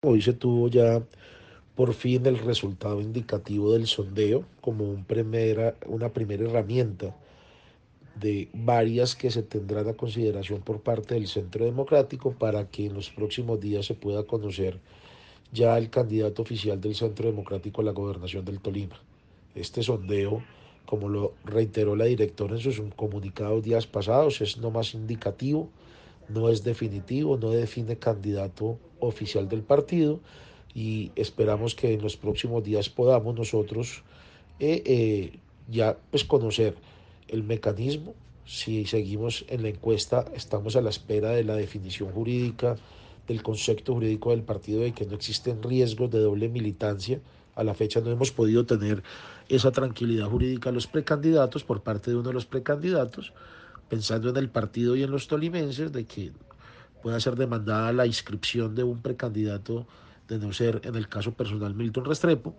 Hoy se tuvo ya por fin el resultado indicativo del sondeo como una primera herramienta de varias que se tendrán a consideración por parte del Centro Democrático para que en los próximos días se pueda conocer ya el candidato oficial del Centro Democrático a la gobernación del Tolima. Este sondeo, como lo reiteró la directora en sus comunicados días pasados, es no más indicativo no es definitivo, no define candidato oficial del partido y esperamos que en los próximos días podamos nosotros eh, eh, ya pues conocer el mecanismo. Si seguimos en la encuesta, estamos a la espera de la definición jurídica del concepto jurídico del partido de que no existen riesgos de doble militancia. A la fecha no hemos podido tener esa tranquilidad jurídica los precandidatos por parte de uno de los precandidatos pensando en el partido y en los tolimenses, de que pueda ser demandada la inscripción de un precandidato, de no ser en el caso personal Milton Restrepo.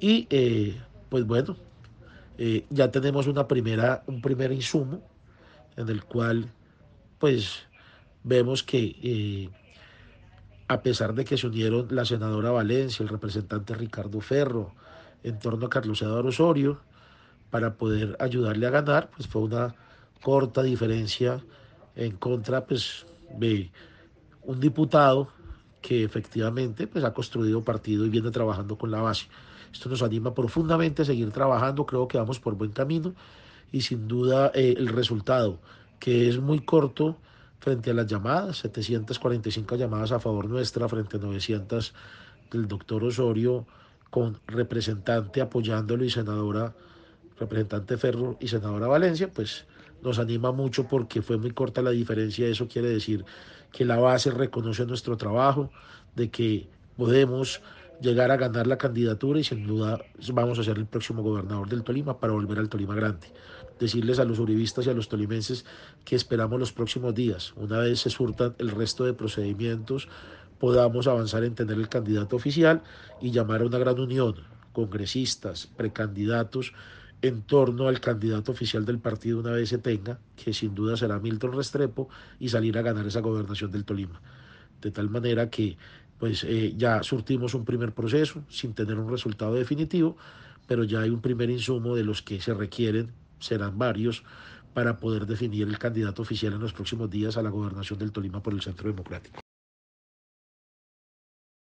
Y eh, pues bueno, eh, ya tenemos una primera, un primer insumo en el cual pues vemos que eh, a pesar de que se unieron la senadora Valencia, el representante Ricardo Ferro, en torno a Carlos Eduardo Osorio, para poder ayudarle a ganar, pues fue una corta diferencia en contra pues, de un diputado que efectivamente pues, ha construido partido y viene trabajando con la base. Esto nos anima profundamente a seguir trabajando, creo que vamos por buen camino y sin duda eh, el resultado, que es muy corto frente a las llamadas, 745 llamadas a favor nuestra frente a 900 del doctor Osorio con representante apoyándolo y senadora representante Ferro y senadora Valencia, pues nos anima mucho porque fue muy corta la diferencia. Eso quiere decir que la base reconoce nuestro trabajo, de que podemos llegar a ganar la candidatura y sin duda vamos a ser el próximo gobernador del Tolima para volver al Tolima Grande. Decirles a los uribistas y a los tolimenses que esperamos los próximos días, una vez se surtan el resto de procedimientos, podamos avanzar en tener el candidato oficial y llamar a una gran unión, congresistas, precandidatos en torno al candidato oficial del partido una vez se tenga, que sin duda será Milton Restrepo, y salir a ganar esa gobernación del Tolima. De tal manera que pues eh, ya surtimos un primer proceso sin tener un resultado definitivo, pero ya hay un primer insumo de los que se requieren, serán varios, para poder definir el candidato oficial en los próximos días a la gobernación del Tolima por el Centro Democrático.